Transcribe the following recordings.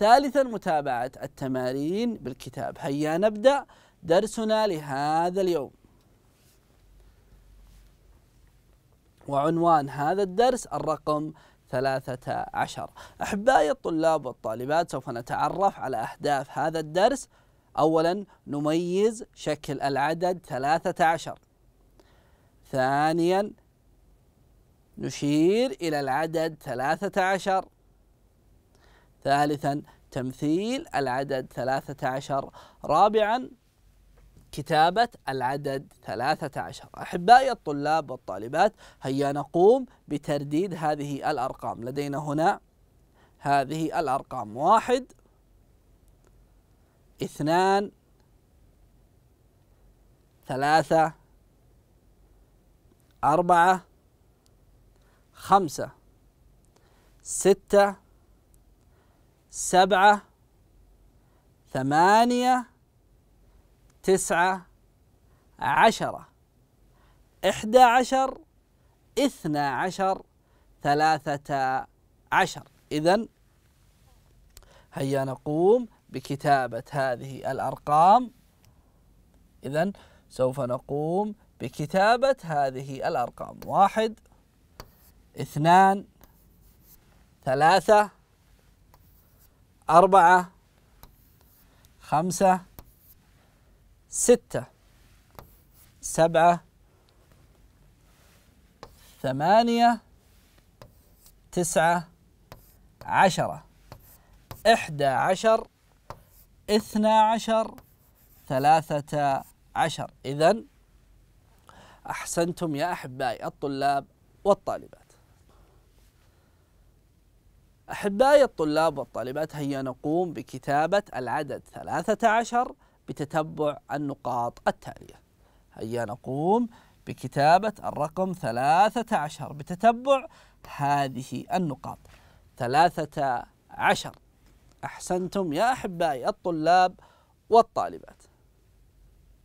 ثالثا متابعة التمارين بالكتاب هيا نبدأ درسنا لهذا اليوم وعنوان هذا الدرس الرقم ثلاثة عشر أحبائي الطلاب والطالبات سوف نتعرف على أهداف هذا الدرس أولا نميز شكل العدد ثلاثة عشر ثانيا نشير إلى العدد ثلاثة عشر ثالثا تمثيل العدد ثلاثة عشر رابعا كتابة العدد ثلاثة عشر أحبائي الطلاب والطالبات هيا نقوم بترديد هذه الأرقام لدينا هنا هذه الأرقام واحد اثنان ثلاثة أربعة خمسة ستة سبعة ثمانية تسعة عشرة إحدى عشر إثنى عشر ثلاثة عشر إذا هيا نقوم بكتابة هذه الأرقام إذا سوف نقوم بكتابة هذه الأرقام واحد اثنان ثلاثة أربعة خمسة ستة سبعة ثمانية تسعة عشرة إحدى عشر اثنى عشر ثلاثة عشر إذا أحسنتم يا أحبائي الطلاب والطالبات أحبائي الطلاب والطالبات هيا نقوم بكتابة العدد 13 بتتبع النقاط التالية هيا نقوم بكتابة الرقم 13 بتتبع هذه النقاط 13 أحسنتم يا أحبائي الطلاب والطالبات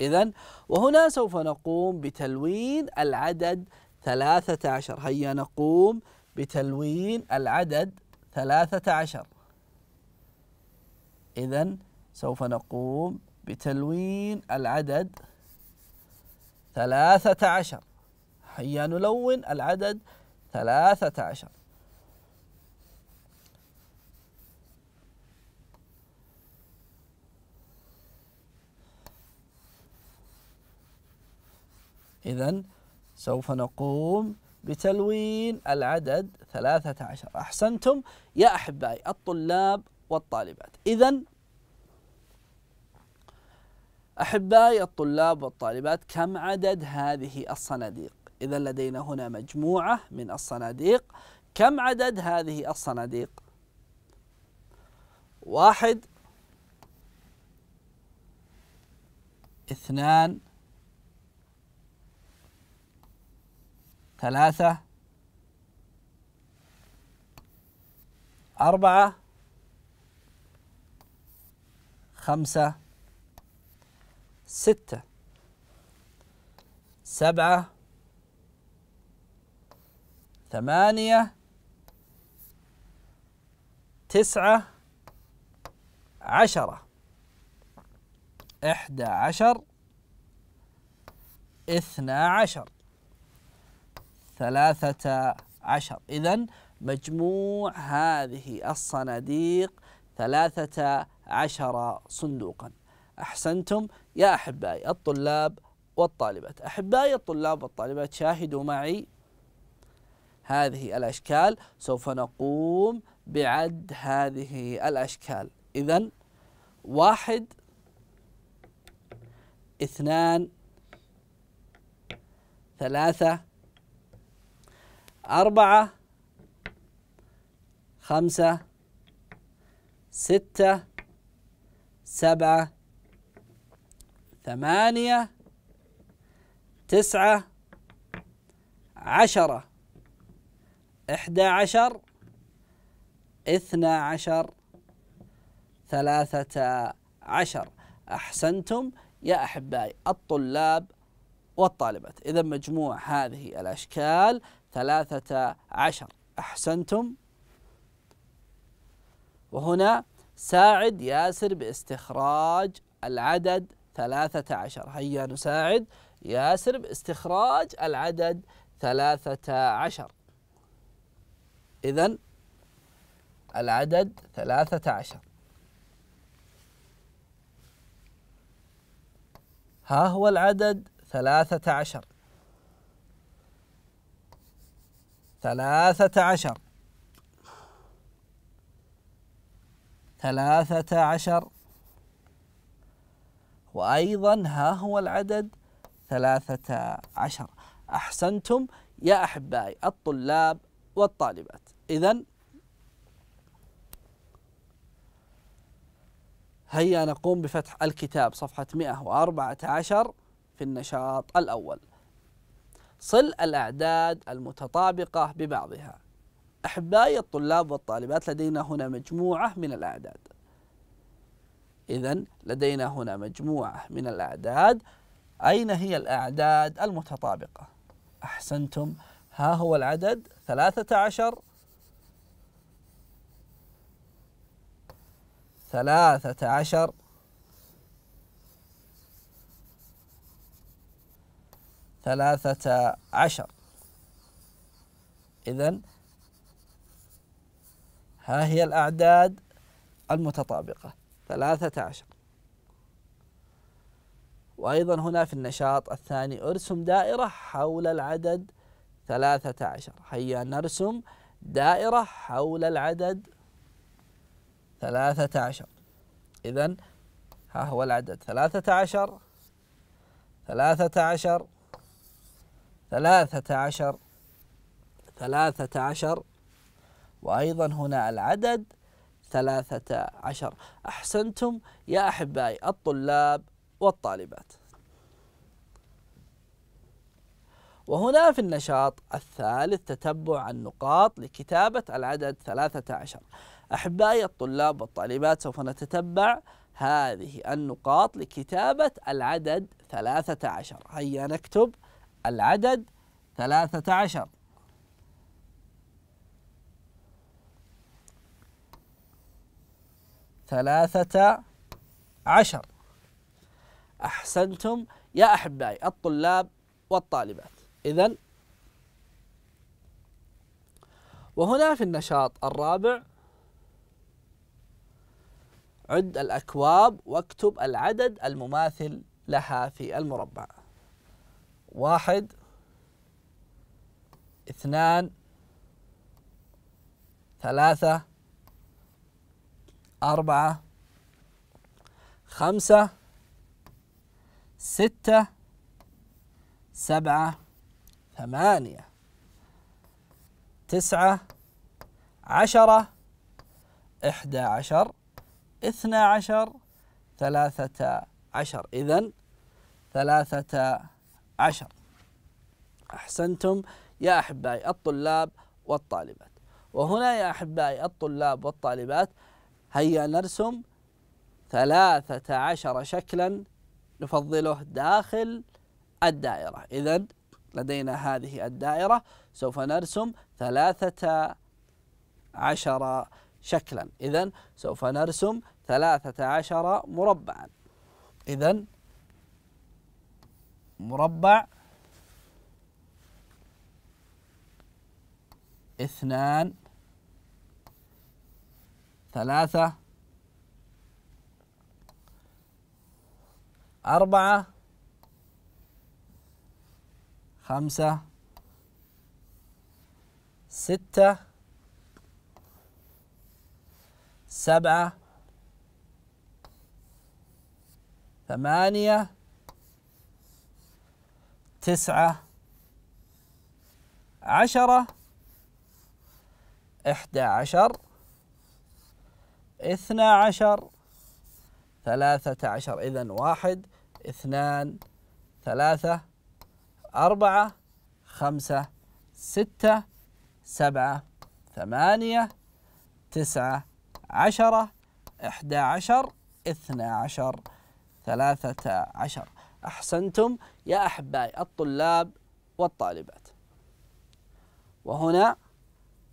إذا وهنا سوف نقوم بتلوين العدد 13 هيا نقوم بتلوين العدد ثلاثة عشر إذا سوف نقوم بتلوين العدد ثلاثة عشر هيا نلون العدد ثلاثة عشر إذا سوف نقوم بتلوين العدد 13 أحسنتم يا أحبائي الطلاب والطالبات إذا أحبائي الطلاب والطالبات كم عدد هذه الصناديق إذا لدينا هنا مجموعة من الصناديق كم عدد هذه الصناديق واحد اثنان ثلاثة أربعة خمسة ستة سبعة ثمانية تسعة عشرة إحدى عشر اثنا عشر ثلاثة عشر إذا مجموع هذه الصناديق ثلاثة عشر صندوقا أحسنتم يا أحبائي الطلاب والطالبات أحبائي الطلاب والطالبات شاهدوا معي هذه الأشكال سوف نقوم بعد هذه الأشكال إذا واحد اثنان ثلاثة أربعة خمسة ستة سبعة ثمانية تسعة عشرة إحدى عشر إثنى عشر ثلاثة عشر أحسنتم يا أحبائي الطلاب والطالبات إذا مجموع هذه الأشكال ثلاثة عشر أحسنتم وهنا ساعد ياسر باستخراج العدد ثلاثة عشر هيا نساعد ياسر باستخراج العدد ثلاثة عشر إذا العدد ثلاثة عشر ها هو العدد ثلاثة عشر ثلاثة عشر ثلاثة عشر وأيضا ها هو العدد ثلاثة عشر أحسنتم يا أحبائي الطلاب والطالبات إذا هيا نقوم بفتح الكتاب صفحة 114 في النشاط الأول صل الأعداد المتطابقة ببعضها أحبائي الطلاب والطالبات لدينا هنا مجموعة من الأعداد إذا لدينا هنا مجموعة من الأعداد أين هي الأعداد المتطابقة؟ أحسنتم ها هو العدد ثلاثة عشر ثلاثة عشر ثلاثة عشر إذن ها هي الأعداد المتطابقة ثلاثة عشر وأيضا هنا في النشاط الثاني ارسم دائرة حول العدد ثلاثة عشر هيا نرسم دائرة حول العدد ثلاثة عشر إذن ها هو العدد ثلاثة عشر ثلاثة عشر ثلاثة عشر ثلاثة عشر وأيضا هنا العدد ثلاثة عشر أحسنتم يا أحبائي الطلاب والطالبات وهنا في النشاط الثالث تتبع النقاط لكتابة العدد ثلاثة عشر أحبائي الطلاب والطالبات سوف نتتبع هذه النقاط لكتابة العدد ثلاثة عشر هيا نكتب العدد ثلاثة عشر ثلاثة عشر أحسنتم يا أحبائي الطلاب والطالبات إذا وهنا في النشاط الرابع عد الأكواب واكتب العدد المماثل لها في المربع واحد اثنان ثلاثة أربعة خمسة ستة سبعة ثمانية تسعة عشرة إحدى عشر اثنى عشر ثلاثة عشر إذن ثلاثة عشر أحسنتم يا أحبائي الطلاب والطالبات وهنا يا أحبائي الطلاب والطالبات هيا نرسم ثلاثة عشر شكلا نفضله داخل الدائرة إذا لدينا هذه الدائرة سوف نرسم ثلاثة عشر شكلا إذا سوف نرسم ثلاثة عشر مربعا إذا مربع اثنان ثلاثة أربعة خمسة ستة سبعة ثمانية تسعة عشرة إحدى عشر اثنى عشر ثلاثة عشر إذن واحد اثنان ثلاثة أربعة خمسة ستة سبعة ثمانية تسعة عشرة إحدى عشر اثنى عشر ثلاثة عشر أحسنتم يا أحبائي الطلاب والطالبات وهنا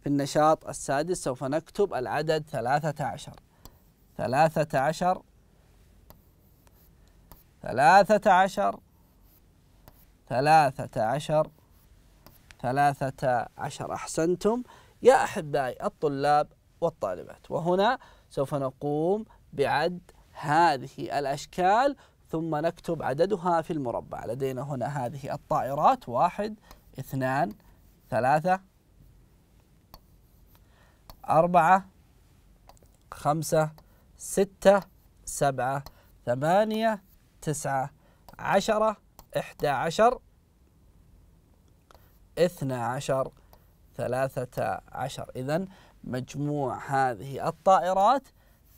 في النشاط السادس سوف نكتب العدد ثلاثة عشر ثلاثة عشر ثلاثة عشر ثلاثة عشر ثلاثة عشر أحسنتم يا أحبائي الطلاب والطالبات وهنا سوف نقوم بعد هذه الأشكال ثم نكتب عددها في المربع لدينا هنا هذه الطائرات واحد اثنان ثلاثة أربعة خمسة ستة سبعة ثمانية تسعة عشرة إحدى عشر اثنى عشر ثلاثة عشر إذا مجموع هذه الطائرات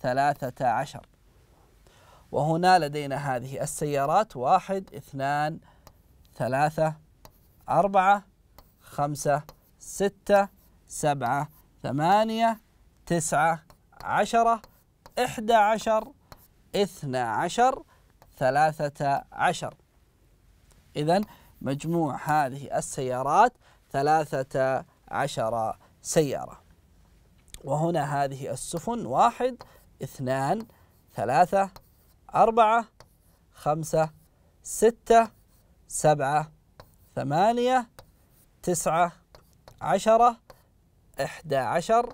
ثلاثة عشر وهنا لدينا هذه السيارات واحد اثنان ثلاثة أربعة خمسة ستة سبعة ثمانية تسعة عشرة إحدى عشر اثنى عشر ثلاثة عشر إذا مجموع هذه السيارات ثلاثة عشر سيارة وهنا هذه السفن واحد اثنان ثلاثة أربعة خمسة ستة سبعة ثمانية تسعة عشرة إحدى عشر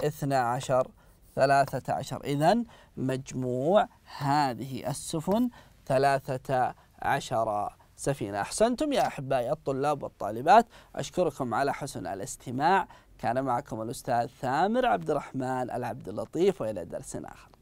اثنى عشر ثلاثة عشر إذا مجموع هذه السفن ثلاثة عشر سفينة أحسنتم يا أحبائي الطلاب والطالبات أشكركم على حسن الاستماع كان معكم الأستاذ ثامر عبد الرحمن العبد اللطيف وإلى درس آخر